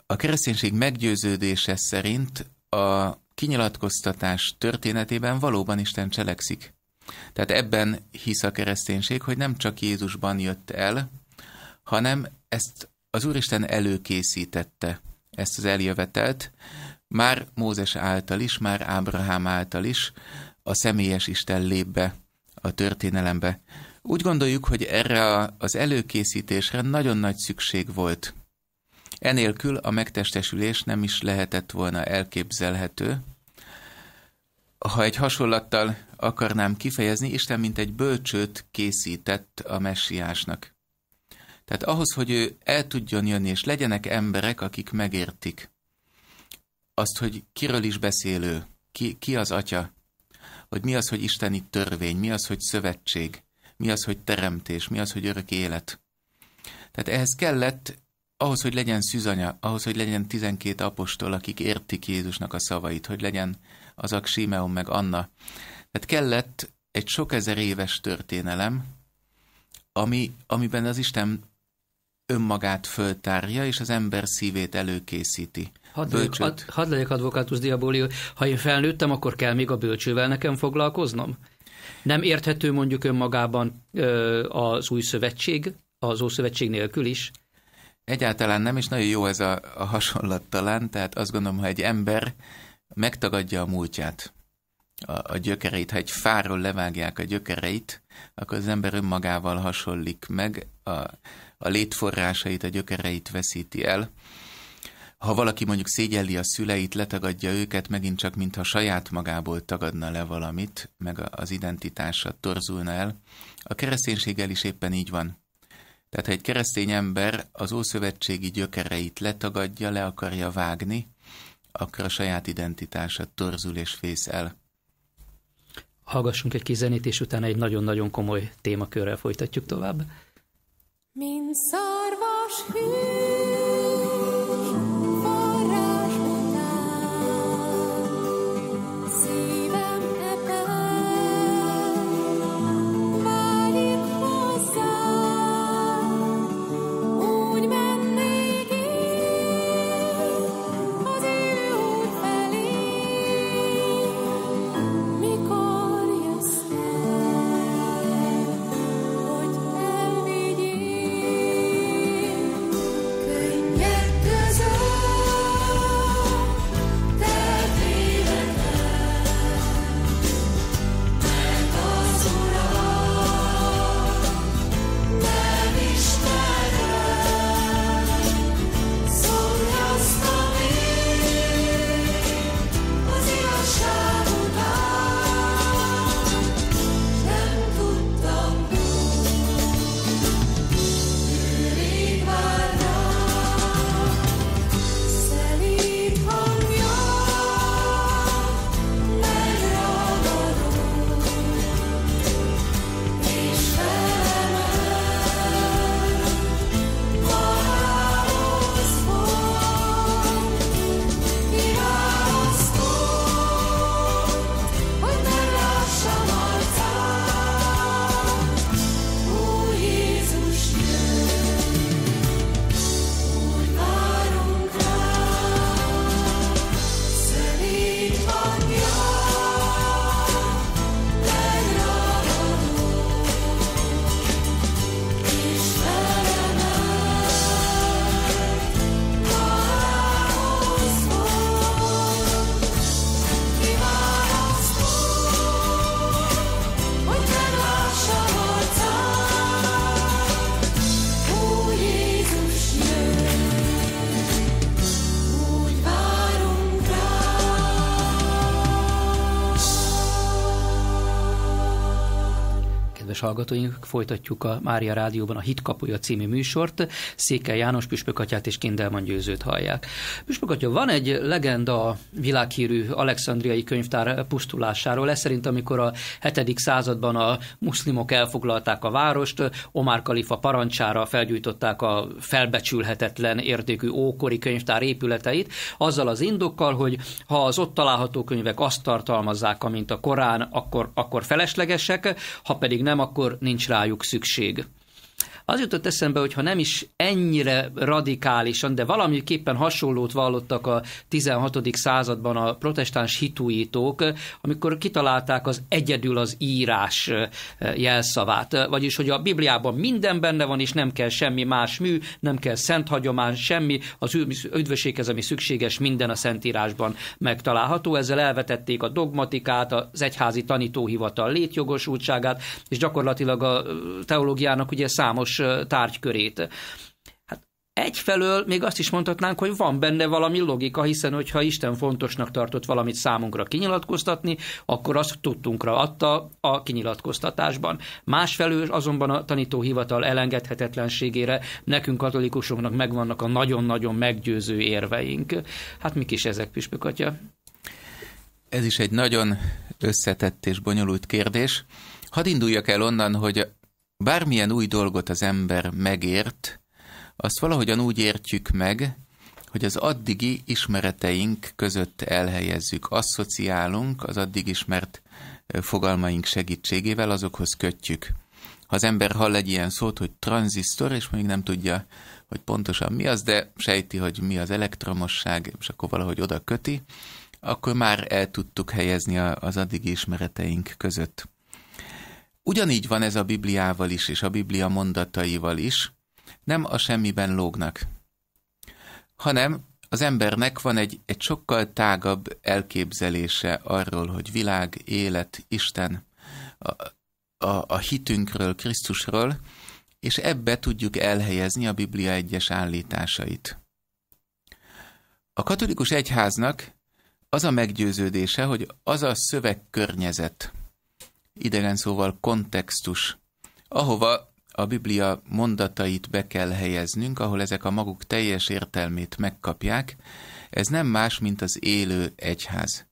a kereszténység meggyőződése szerint a kinyilatkoztatás történetében valóban Isten cselekszik. Tehát ebben hisz a kereszténység, hogy nem csak Jézusban jött el, hanem ezt az Úristen előkészítette ezt az eljövetelt, már Mózes által is, már Ábrahám által is a személyes Isten lép be a történelembe. Úgy gondoljuk, hogy erre az előkészítésre nagyon nagy szükség volt. Enélkül a megtestesülés nem is lehetett volna elképzelhető. Ha egy hasonlattal akarnám kifejezni, Isten mint egy bölcsőt készített a messiásnak. Tehát ahhoz, hogy ő el tudjon jönni, és legyenek emberek, akik megértik azt, hogy kiről is beszélő, ki, ki az atya, hogy mi az, hogy isteni törvény, mi az, hogy szövetség, mi az, hogy teremtés, mi az, hogy örök élet. Tehát ehhez kellett, ahhoz, hogy legyen szűzanya, ahhoz, hogy legyen tizenkét apostol, akik értik Jézusnak a szavait, hogy legyen az Simeon meg Anna. Tehát kellett egy sok ezer éves történelem, ami, amiben az Isten önmagát föltárja, és az ember szívét előkészíti. Hadd legyek, had, had legyek advokátus diabólió. ha én felnőttem, akkor kell még a bölcsővel nekem foglalkoznom? Nem érthető mondjuk önmagában ö, az új szövetség, az Ószövetség nélkül is? Egyáltalán nem, és nagyon jó ez a, a hasonlat talán, tehát azt gondolom, ha egy ember megtagadja a múltját, a, a gyökereit, ha egy fáról levágják a gyökereit, akkor az ember önmagával hasonlik meg, a, a létforrásait, a gyökereit veszíti el. Ha valaki mondjuk szégyelli a szüleit, letagadja őket, megint csak mintha saját magából tagadna le valamit, meg az identitása torzulna el. A kereszténységgel is éppen így van. Tehát ha egy keresztény ember az ószövetségi gyökereit letagadja, le akarja vágni, akkor a saját identitása torzul és fész el. Hallgassunk egy kis zenét, és utána egy nagyon-nagyon komoly témakörrel folytatjuk tovább. Min sar vars hud kedves hallgatóink, folytatjuk a Mária Rádióban a Hitkapuja című műsort. Székely János Püspökatyát és Kindelman győzőt hallják. Püspökatya, van egy legenda a világhírű alexandriai könyvtár pusztulásáról. Ez szerint, amikor a 7. században a muszlimok elfoglalták a várost, Omar Kalifa parancsára felgyújtották a felbecsülhetetlen értékű ókori könyvtár épületeit, azzal az indokkal, hogy ha az ott található könyvek azt tartalmazzák, amint a Korán, akkor, akkor feleslegesek, ha pedig nem, akkor nincs rájuk szükség. Az jutott eszembe, hogy ha nem is ennyire radikálisan, de valamiképpen hasonlót vallottak a 16. században a protestáns hitújítók, amikor kitalálták az egyedül az írás jelszavát. Vagyis, hogy a Bibliában minden benne van, és nem kell semmi más mű, nem kell szent hagyomány, semmi, az üdvösséghez, ami szükséges, minden a szentírásban megtalálható. Ezzel elvetették a dogmatikát, az egyházi tanítóhivatal létjogosultságát, és gyakorlatilag a teológiának ugye szám számos tárgykörét. Hát egyfelől még azt is mondhatnánk, hogy van benne valami logika, hiszen hogyha Isten fontosnak tartott valamit számunkra kinyilatkoztatni, akkor azt tudtunkra adta a kinyilatkoztatásban. Másfelől azonban a tanítóhivatal elengedhetetlenségére nekünk katolikusoknak megvannak a nagyon-nagyon meggyőző érveink. Hát mik is ezek, atya? Ez is egy nagyon összetett és bonyolult kérdés. Hadd induljak el onnan, hogy Bármilyen új dolgot az ember megért, azt valahogyan úgy értjük meg, hogy az addigi ismereteink között elhelyezzük, asszociálunk az addig ismert fogalmaink segítségével, azokhoz kötjük. Ha az ember hall egy ilyen szót, hogy tranzisztor, és még nem tudja, hogy pontosan mi az, de sejti, hogy mi az elektromosság, és akkor valahogy oda köti, akkor már el tudtuk helyezni az addigi ismereteink között. Ugyanígy van ez a Bibliával is, és a Biblia mondataival is. Nem a semmiben lógnak, hanem az embernek van egy, egy sokkal tágabb elképzelése arról, hogy világ, élet, Isten, a, a, a hitünkről, Krisztusról, és ebbe tudjuk elhelyezni a Biblia egyes állításait. A katolikus egyháznak az a meggyőződése, hogy az a szövegkörnyezet, idegen szóval kontextus, ahova a Biblia mondatait be kell helyeznünk, ahol ezek a maguk teljes értelmét megkapják, ez nem más, mint az élő egyház.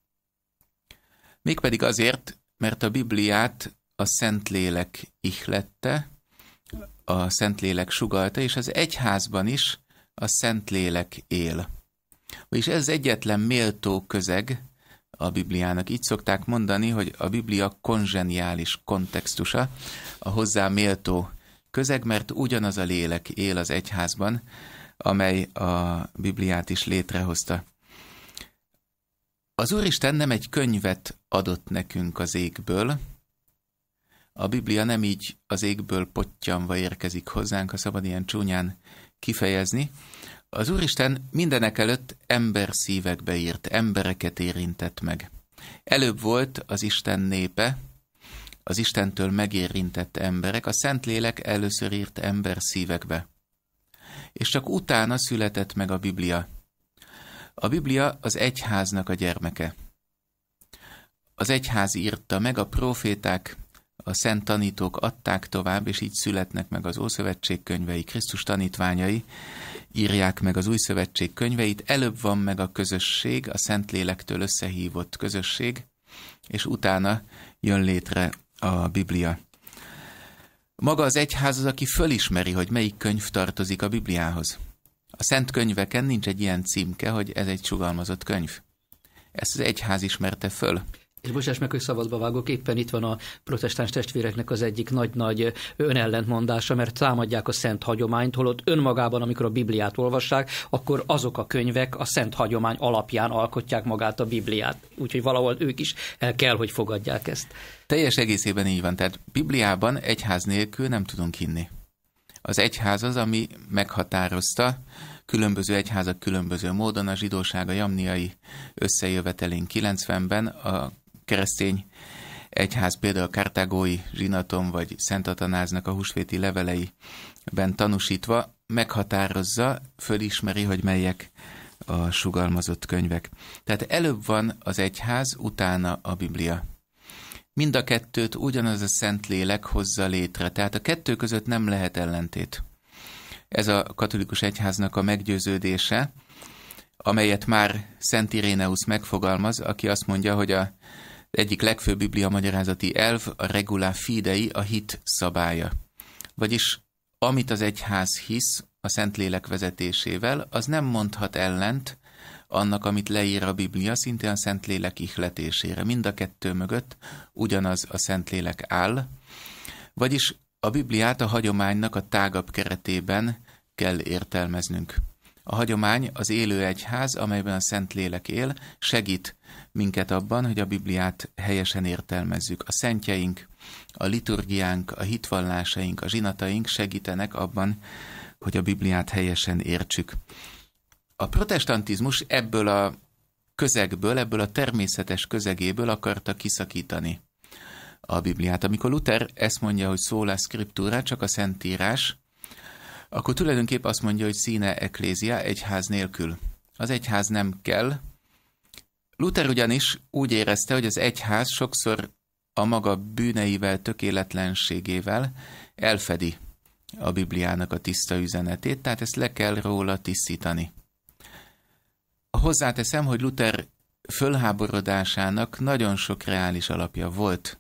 Mégpedig azért, mert a Bibliát a Szentlélek ihlette, a Szentlélek sugalta, és az egyházban is a Szentlélek él. És ez egyetlen méltó közeg, a Bibliának. Így szokták mondani, hogy a Biblia konzseniális kontextusa, a hozzá méltó közeg, mert ugyanaz a lélek él az egyházban, amely a Bibliát is létrehozta. Az Úristen nem egy könyvet adott nekünk az égből, a Biblia nem így az égből pottyanva érkezik hozzánk, ha szabad ilyen csúnyán kifejezni, az Úristen mindenek előtt ember szívekbe írt, embereket érintett meg. Előbb volt az Isten népe, az Istentől megérintett emberek, a Szentlélek először írt ember szívekbe. És csak utána született meg a Biblia. A Biblia az egyháznak a gyermeke. Az egyház írta meg, a proféták a szent tanítók adták tovább, és így születnek meg az Ószövetség könyvei, Krisztus tanítványai írják meg az Új Szövetség könyveit, előbb van meg a közösség, a Szentlélektől összehívott közösség, és utána jön létre a Biblia. Maga az egyház az, aki fölismeri, hogy melyik könyv tartozik a Bibliához. A szent könyveken nincs egy ilyen címke, hogy ez egy sugalmazott könyv. Ezt az egyház ismerte föl. És bocsáss meg, hogy szabadba vágok, éppen itt van a protestáns testvéreknek az egyik nagy-nagy önellentmondása, mert támadják a szent hagyományt, holott önmagában, amikor a Bibliát olvassák, akkor azok a könyvek a szent hagyomány alapján alkotják magát a Bibliát. Úgyhogy valahol ők is el kell, hogy fogadják ezt. Teljes egészében így van, tehát Bibliában egyház nélkül nem tudunk hinni. Az egyház az, ami meghatározta, különböző egyházak különböző módon, a zsidóság a jamniai összejövetelén 90-ben a keresztény egyház, például a Kártágói zsinaton vagy Szent Atanáznak a húsvéti leveleiben tanúsítva meghatározza, fölismeri, hogy melyek a sugalmazott könyvek. Tehát előbb van az egyház, utána a Biblia. Mind a kettőt ugyanaz a szent lélek hozza létre, tehát a kettő között nem lehet ellentét. Ez a katolikus egyháznak a meggyőződése, amelyet már Szent Iréneusz megfogalmaz, aki azt mondja, hogy a egyik legfőbb biblia magyarázati elv a regula fidei, a hit szabálya. Vagyis amit az egyház hisz a Szentlélek vezetésével, az nem mondhat ellent annak, amit leír a Biblia, szintén a Szentlélek ihletésére. Mind a kettő mögött ugyanaz a Szentlélek áll, vagyis a Bibliát a hagyománynak a tágabb keretében kell értelmeznünk. A hagyomány az élő egyház, amelyben a Szentlélek él, segít minket abban, hogy a Bibliát helyesen értelmezzük. A szentjeink, a liturgiánk, a hitvallásaink, a zsinataink segítenek abban, hogy a Bibliát helyesen értsük. A protestantizmus ebből a közegből, ebből a természetes közegéből akarta kiszakítani a Bibliát. Amikor Luther ezt mondja, hogy szól a szkriptúra, csak a Szentírás, akkor tulajdonképp azt mondja, hogy színe eklézia, egyház nélkül. Az egyház nem kell. Luther ugyanis úgy érezte, hogy az egyház sokszor a maga bűneivel, tökéletlenségével elfedi a Bibliának a tiszta üzenetét, tehát ezt le kell róla tisztítani. Hozzáteszem, hogy Luther fölháborodásának nagyon sok reális alapja volt.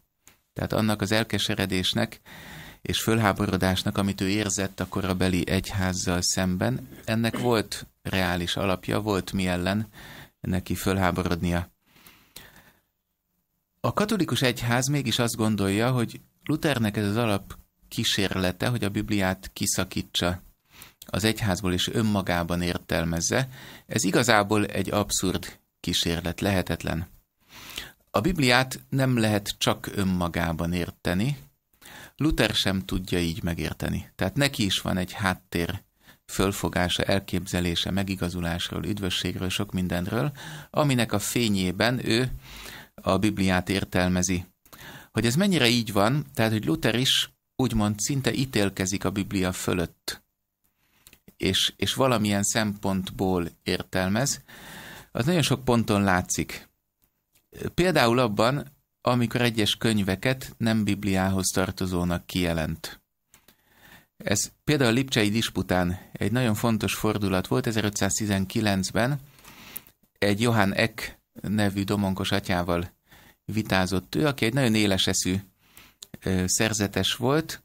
Tehát annak az elkeseredésnek, és fölháborodásnak, amit ő érzett a korabeli egyházzal szemben, ennek volt reális alapja, volt mi ellen neki fölháborodnia. A katolikus egyház mégis azt gondolja, hogy Luthernek ez az alap kísérlete, hogy a Bibliát kiszakítsa az egyházból és önmagában értelmezze, ez igazából egy abszurd kísérlet, lehetetlen. A Bibliát nem lehet csak önmagában érteni, Luther sem tudja így megérteni. Tehát neki is van egy háttér fölfogása, elképzelése, megigazulásról, üdvösségről, sok mindenről, aminek a fényében ő a Bibliát értelmezi. Hogy ez mennyire így van, tehát hogy Luther is úgymond szinte ítélkezik a Biblia fölött, és, és valamilyen szempontból értelmez, az nagyon sok ponton látszik. Például abban, amikor egyes könyveket nem Bibliához tartozónak kijelent. Ez például a Lipcsei dispután egy nagyon fontos fordulat volt 1519-ben, egy Johann Eck nevű domonkos atyával vitázott ő, aki egy nagyon éles eszű szerzetes volt,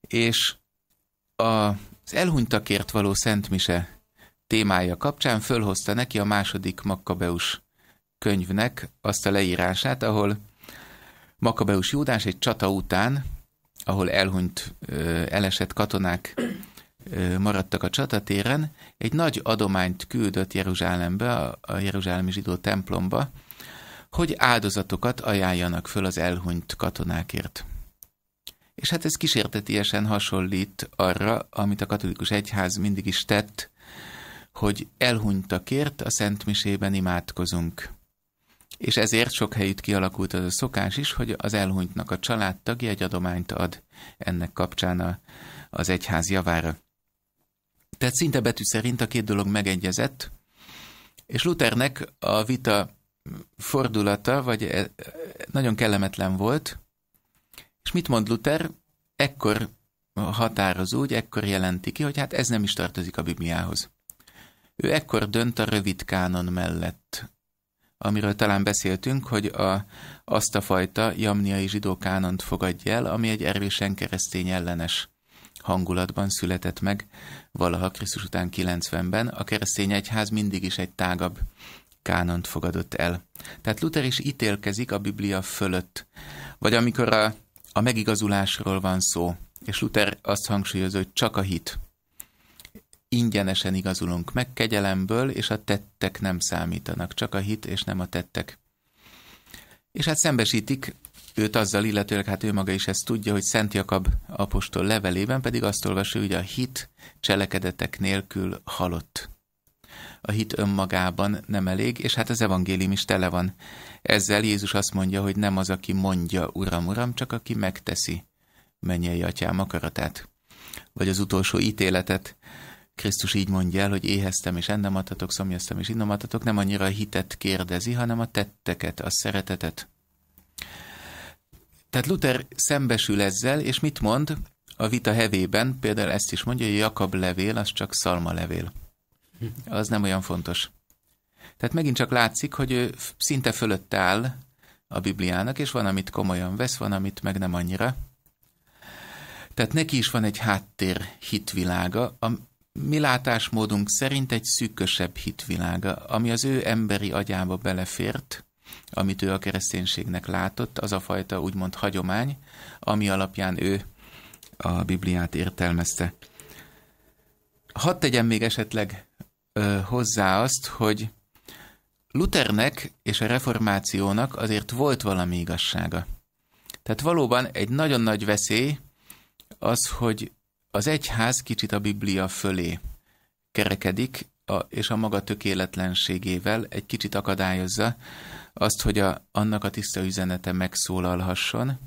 és az elhunytakért való szentmise témája kapcsán fölhozta neki a második Makkabeus könyvnek azt a leírását, ahol Makabeus Júdás egy csata után, ahol elhunyt, elesett katonák maradtak a csatatéren, egy nagy adományt küldött Jeruzsálembe, a Jeruzsálemi zsidó templomba, hogy áldozatokat ajánljanak föl az elhunyt katonákért. És hát ez kísértetiesen hasonlít arra, amit a katolikus egyház mindig is tett, hogy elhunytakért a Szentmisében imádkozunk. És ezért sok helyütt kialakult az a szokás is, hogy az elhunytnak a családtagja egy adományt ad ennek kapcsán a, az egyház javára. Tehát szinte betű szerint a két dolog megegyezett, és Luthernek a vita fordulata, vagy e, nagyon kellemetlen volt, és mit mond Luther? Ekkor határoz úgy, ekkor jelenti ki, hogy hát ez nem is tartozik a Bibliához. Ő ekkor dönt a rövid kánon mellett amiről talán beszéltünk, hogy a, azt a fajta jamniai zsidó kánont fogadja el, ami egy erősen keresztény ellenes hangulatban született meg valaha Krisztus után 90-ben. A keresztény egyház mindig is egy tágabb kánont fogadott el. Tehát Luther is ítélkezik a Biblia fölött. Vagy amikor a, a megigazulásról van szó, és Luther azt hangsúlyozza, hogy csak a hit ingyenesen igazulunk meg kegyelemből, és a tettek nem számítanak, csak a hit és nem a tettek. És hát szembesítik őt azzal, illetőleg hát ő maga is ezt tudja, hogy Szent Jakab apostol levelében pedig azt olvasja, hogy a hit cselekedetek nélkül halott. A hit önmagában nem elég, és hát az evangélium is tele van. Ezzel Jézus azt mondja, hogy nem az, aki mondja, Uram, Uram, csak aki megteszi mennyei atyám akaratát. Vagy az utolsó ítéletet Krisztus így mondja el, hogy éheztem és ennem adhatok, szomjaztam és innom adhatok, nem annyira a hitet kérdezi, hanem a tetteket, a szeretetet. Tehát Luther szembesül ezzel, és mit mond? A vita hevében például ezt is mondja, hogy Jakab levél, az csak szalma levél. Az nem olyan fontos. Tehát megint csak látszik, hogy ő szinte fölött áll a Bibliának, és van, amit komolyan vesz, van, amit meg nem annyira. Tehát neki is van egy háttér hitvilága, mi látásmódunk szerint egy szűkösebb hitvilága, ami az ő emberi agyába belefért, amit ő a kereszténységnek látott, az a fajta úgymond hagyomány, ami alapján ő a Bibliát értelmezte. Hadd tegyem még esetleg ö, hozzá azt, hogy Luthernek és a reformációnak azért volt valami igazsága. Tehát valóban egy nagyon nagy veszély az, hogy az egyház kicsit a Biblia fölé kerekedik, a, és a maga tökéletlenségével egy kicsit akadályozza azt, hogy a, annak a tiszta üzenete megszólalhasson,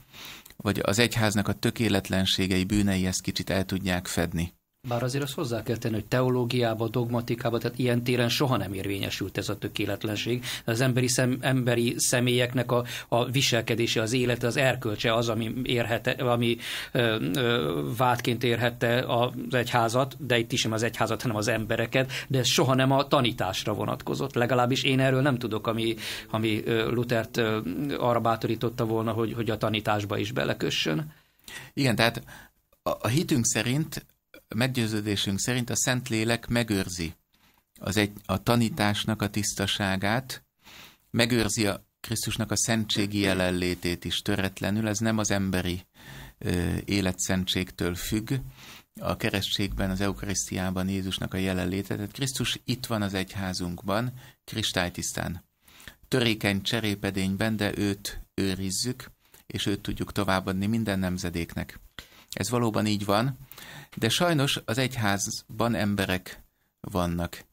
vagy az egyháznak a tökéletlenségei bűnei ezt kicsit el tudják fedni. Bár azért azt hozzá kell tenni, hogy teológiába, dogmatikába, tehát ilyen téren soha nem érvényesült ez a tökéletlenség. Az emberi, szem, emberi személyeknek a, a viselkedése, az élete, az erkölcse az, ami, érhete, ami ö, ö, vádként érhette az egyházat, de itt is nem az egyházat, hanem az embereket, de ez soha nem a tanításra vonatkozott. Legalábbis én erről nem tudok, ami, ami Lutert arra bátorította volna, hogy, hogy a tanításba is belekössön. Igen, tehát a hitünk szerint meggyőződésünk szerint a Szentlélek megőrzi az egy, a tanításnak a tisztaságát, megőrzi a Krisztusnak a szentségi jelenlétét is töretlenül, ez nem az emberi ö, életszentségtől függ, a keresztségben, az eukarisztiában Jézusnak a jelenléte, tehát Krisztus itt van az egyházunkban, kristálytisztán. Törékeny cserépedényben, de őt őrizzük, és őt tudjuk továbbadni minden nemzedéknek. Ez valóban így van, de sajnos az egyházban emberek vannak.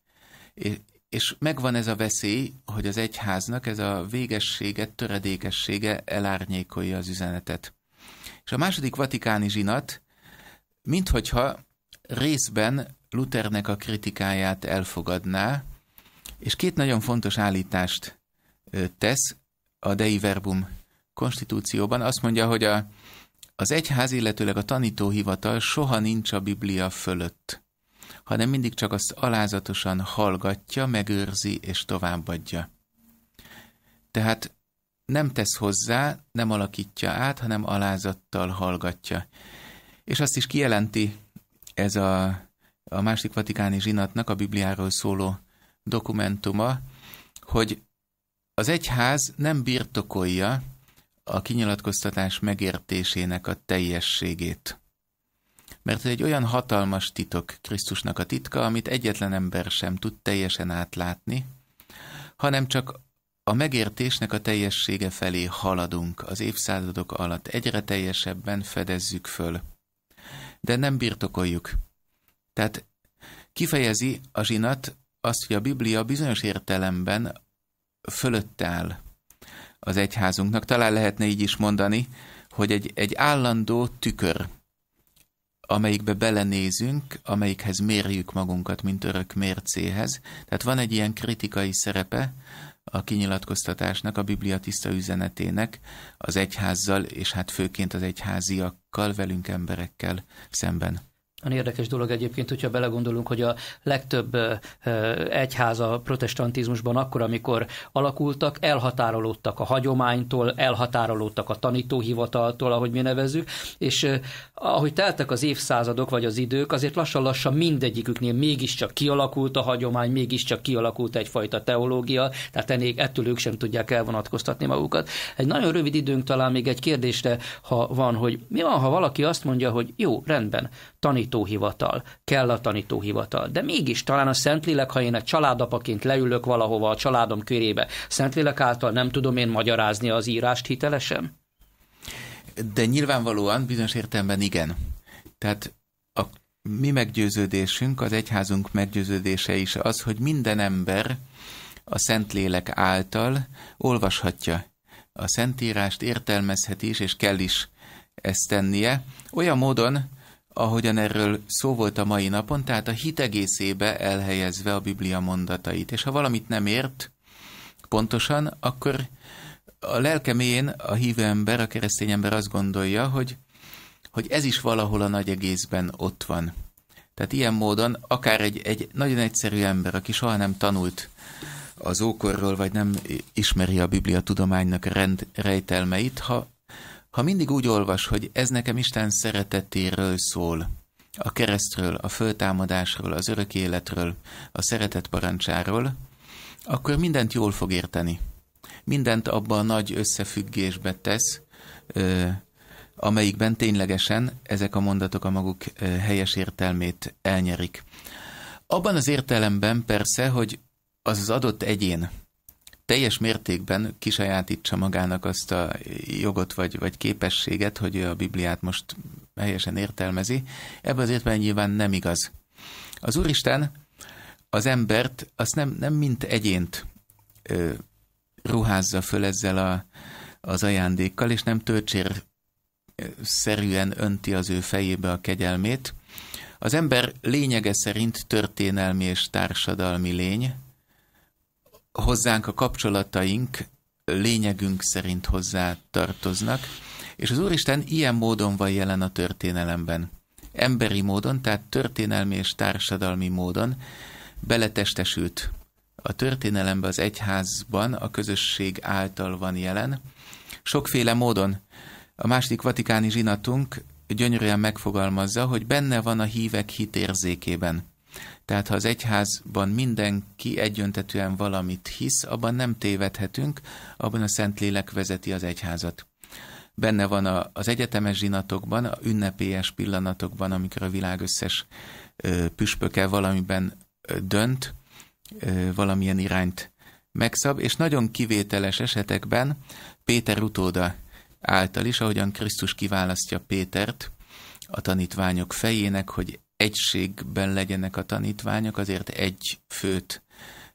És megvan ez a veszély, hogy az egyháznak ez a végessége, töredékessége elárnyékolja az üzenetet. És a második vatikáni zsinat, minthogyha részben Luthernek a kritikáját elfogadná, és két nagyon fontos állítást tesz a Dei Verbum konstitúcióban. Azt mondja, hogy a, az egyház, illetőleg a tanítóhivatal soha nincs a Biblia fölött, hanem mindig csak azt alázatosan hallgatja, megőrzi és továbbadja. Tehát nem tesz hozzá, nem alakítja át, hanem alázattal hallgatja. És azt is kijelenti ez a, a másik vatikáni zsinatnak a Bibliáról szóló dokumentuma, hogy az egyház nem birtokolja a kinyilatkoztatás megértésének a teljességét. Mert ez egy olyan hatalmas titok Krisztusnak a titka, amit egyetlen ember sem tud teljesen átlátni, hanem csak a megértésnek a teljessége felé haladunk, az évszázadok alatt egyre teljesebben fedezzük föl. De nem birtokoljuk. Tehát kifejezi a zsinat azt, hogy a Biblia bizonyos értelemben fölött áll az egyházunknak. Talán lehetne így is mondani, hogy egy, egy állandó tükör, amelyikbe belenézünk, amelyikhez mérjük magunkat, mint örök mércéhez. Tehát van egy ilyen kritikai szerepe a kinyilatkoztatásnak, a Biblia tiszta üzenetének, az egyházzal, és hát főként az egyháziakkal, velünk emberekkel szemben. Nagyon érdekes dolog egyébként, hogyha belegondolunk, hogy a legtöbb egyház a protestantizmusban akkor, amikor alakultak, elhatárolódtak a hagyománytól, elhatárolódtak a tanítóhivataltól, ahogy mi nevezzük, és ahogy teltek az évszázadok vagy az idők, azért lassan-lassan mindegyiküknél mégiscsak kialakult a hagyomány, mégiscsak kialakult egyfajta teológia, tehát ennél, ettől ők sem tudják elvonatkoztatni magukat. Egy nagyon rövid időnk talán még egy kérdésre, ha van, hogy mi van, ha valaki azt mondja, hogy jó, rendben, tanít tanítóhivatal, kell a tanítóhivatal. De mégis talán a Szentlélek, ha én egy családapaként leülök valahova a családom körébe, Szentlélek által nem tudom én magyarázni az írást hitelesen? De nyilvánvalóan bizonyos értelemben igen. Tehát a mi meggyőződésünk, az egyházunk meggyőződése is az, hogy minden ember a Szentlélek által olvashatja a Szentírást, értelmezheti is, és kell is ezt tennie, olyan módon, ahogyan erről szó volt a mai napon, tehát a hit egészébe elhelyezve a Biblia mondatait. És ha valamit nem ért pontosan, akkor a lelkemén a hívő ember, a keresztény ember azt gondolja, hogy, hogy ez is valahol a nagy egészben ott van. Tehát ilyen módon akár egy, egy nagyon egyszerű ember, aki soha nem tanult az ókorról, vagy nem ismeri a Biblia tudománynak rend, rejtelmeit, ha ha mindig úgy olvas, hogy ez nekem Isten szeretetéről szól, a keresztről, a föltámadásról, az örök életről, a szeretet parancsáról, akkor mindent jól fog érteni. Mindent abban a nagy összefüggésbe tesz, amelyikben ténylegesen ezek a mondatok a maguk helyes értelmét elnyerik. Abban az értelemben persze, hogy az az adott egyén, teljes mértékben kisajátítsa magának azt a jogot vagy, vagy képességet, hogy a Bibliát most helyesen értelmezi. Ebben az értelemben nyilván nem igaz. Az Úristen az embert, azt nem, nem mint egyént ö, ruházza föl ezzel a, az ajándékkal, és nem töltsér szerűen önti az ő fejébe a kegyelmét. Az ember lényege szerint történelmi és társadalmi lény, hozzánk a kapcsolataink lényegünk szerint hozzá tartoznak, és az Úristen ilyen módon van jelen a történelemben. Emberi módon, tehát történelmi és társadalmi módon beletestesült. A történelemben az egyházban a közösség által van jelen, sokféle módon. A második vatikáni zsinatunk gyönyörűen megfogalmazza, hogy benne van a hívek hitérzékében. Tehát ha az egyházban mindenki egyöntetően valamit hisz, abban nem tévedhetünk, abban a Szentlélek vezeti az egyházat. Benne van a, az egyetemes zsinatokban, a ünnepélyes pillanatokban, amikor a világ összes ö, püspöke valamiben dönt, ö, valamilyen irányt megszab, és nagyon kivételes esetekben Péter utóda által is, ahogyan Krisztus kiválasztja Pétert a tanítványok fejének, hogy egységben legyenek a tanítványok, azért egy főt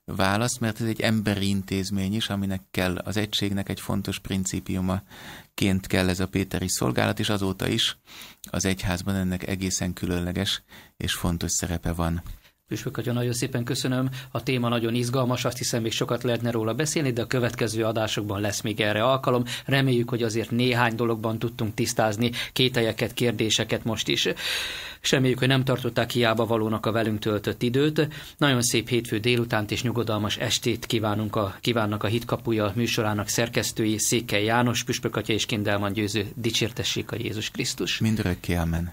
választ, mert ez egy emberi intézmény is, aminek kell az egységnek egy fontos principiumaként kell ez a Péteri szolgálat, és azóta is az egyházban ennek egészen különleges és fontos szerepe van. Püspök Atya, nagyon szépen köszönöm. A téma nagyon izgalmas, azt hiszem még sokat lehetne róla beszélni, de a következő adásokban lesz még erre alkalom. Reméljük, hogy azért néhány dologban tudtunk tisztázni kételyeket, kérdéseket most is. És reméljük, hogy nem tartották hiába valónak a velünk töltött időt. Nagyon szép hétfő délutánt és nyugodalmas estét kívánunk a, kívánnak a Hitkapuja műsorának szerkesztői Székely János, Püspök Atya és Kindelman Győző. Dicsértessék a Jézus Krisztus. Mindörökké, amen.